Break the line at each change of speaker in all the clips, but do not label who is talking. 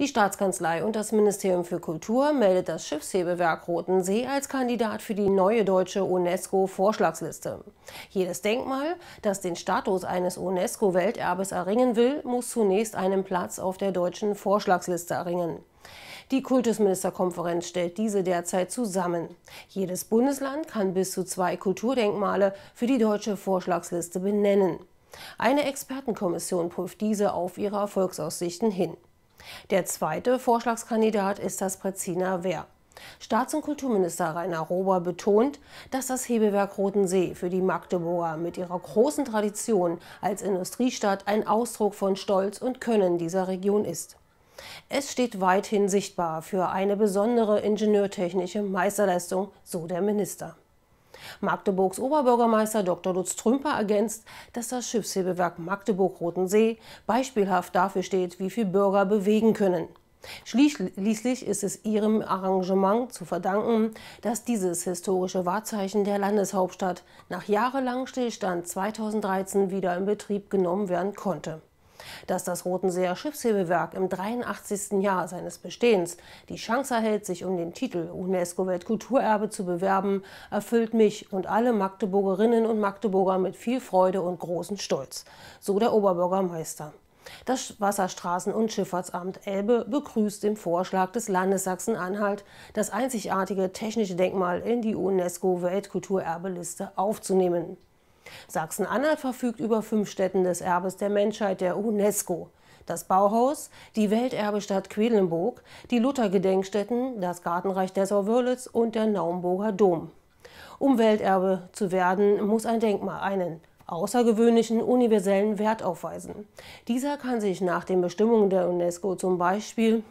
Die Staatskanzlei und das Ministerium für Kultur meldet das Schiffshebewerk Rotensee als Kandidat für die neue deutsche UNESCO-Vorschlagsliste. Jedes Denkmal, das den Status eines UNESCO-Welterbes erringen will, muss zunächst einen Platz auf der deutschen Vorschlagsliste erringen. Die Kultusministerkonferenz stellt diese derzeit zusammen. Jedes Bundesland kann bis zu zwei Kulturdenkmale für die deutsche Vorschlagsliste benennen. Eine Expertenkommission prüft diese auf ihre Erfolgsaussichten hin. Der zweite Vorschlagskandidat ist das Pretziner Wehr. Staats- und Kulturminister Rainer Rober betont, dass das Hebewerk Rotensee für die Magdeburger mit ihrer großen Tradition als Industriestadt ein Ausdruck von Stolz und Können dieser Region ist. Es steht weithin sichtbar für eine besondere ingenieurtechnische Meisterleistung, so der Minister. Magdeburgs Oberbürgermeister Dr. Lutz Trümper ergänzt, dass das Schiffshebewerk Magdeburg-Rotensee beispielhaft dafür steht, wie viel Bürger bewegen können. Schließlich ist es ihrem Arrangement zu verdanken, dass dieses historische Wahrzeichen der Landeshauptstadt nach jahrelangem Stillstand 2013 wieder in Betrieb genommen werden konnte dass das Rotenseer Schiffshebewerk im 83. Jahr seines Bestehens die Chance erhält, sich um den Titel UNESCO-Weltkulturerbe zu bewerben, erfüllt mich und alle Magdeburgerinnen und Magdeburger mit viel Freude und großen Stolz, so der Oberbürgermeister. Das Wasserstraßen- und Schifffahrtsamt Elbe begrüßt den Vorschlag des Landes Sachsen-Anhalt, das einzigartige technische Denkmal in die UNESCO-Weltkulturerbeliste aufzunehmen. Sachsen-Anhalt verfügt über fünf Stätten des Erbes der Menschheit der UNESCO. Das Bauhaus, die Welterbestadt Quedlinburg, die Luther-Gedenkstätten, das Gartenreich Dessau-Wörlitz und der Naumburger Dom. Um Welterbe zu werden, muss ein Denkmal einen außergewöhnlichen universellen Wert aufweisen. Dieser kann sich nach den Bestimmungen der UNESCO zum Beispiel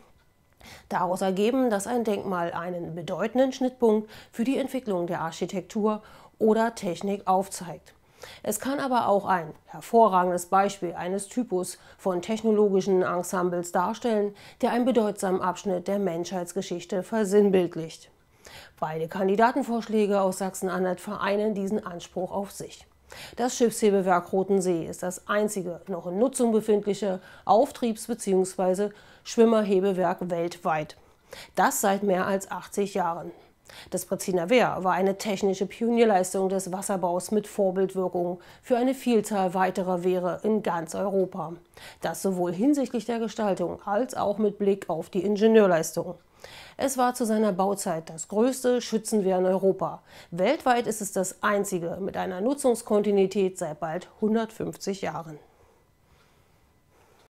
daraus ergeben, dass ein Denkmal einen bedeutenden Schnittpunkt für die Entwicklung der Architektur oder Technik aufzeigt. Es kann aber auch ein hervorragendes Beispiel eines Typus von technologischen Ensembles darstellen, der einen bedeutsamen Abschnitt der Menschheitsgeschichte versinnbildlicht. Beide Kandidatenvorschläge aus Sachsen-Anhalt vereinen diesen Anspruch auf sich. Das Schiffshebewerk Rotensee ist das einzige noch in Nutzung befindliche Auftriebs- bzw. Schwimmerhebewerk weltweit. Das seit mehr als 80 Jahren. Das Breziner Wehr war eine technische Pionierleistung des Wasserbaus mit Vorbildwirkung für eine Vielzahl weiterer Wehre in ganz Europa. Das sowohl hinsichtlich der Gestaltung als auch mit Blick auf die Ingenieurleistung. Es war zu seiner Bauzeit das größte Schützenwehr in Europa. Weltweit ist es das einzige mit einer Nutzungskontinuität seit bald 150 Jahren.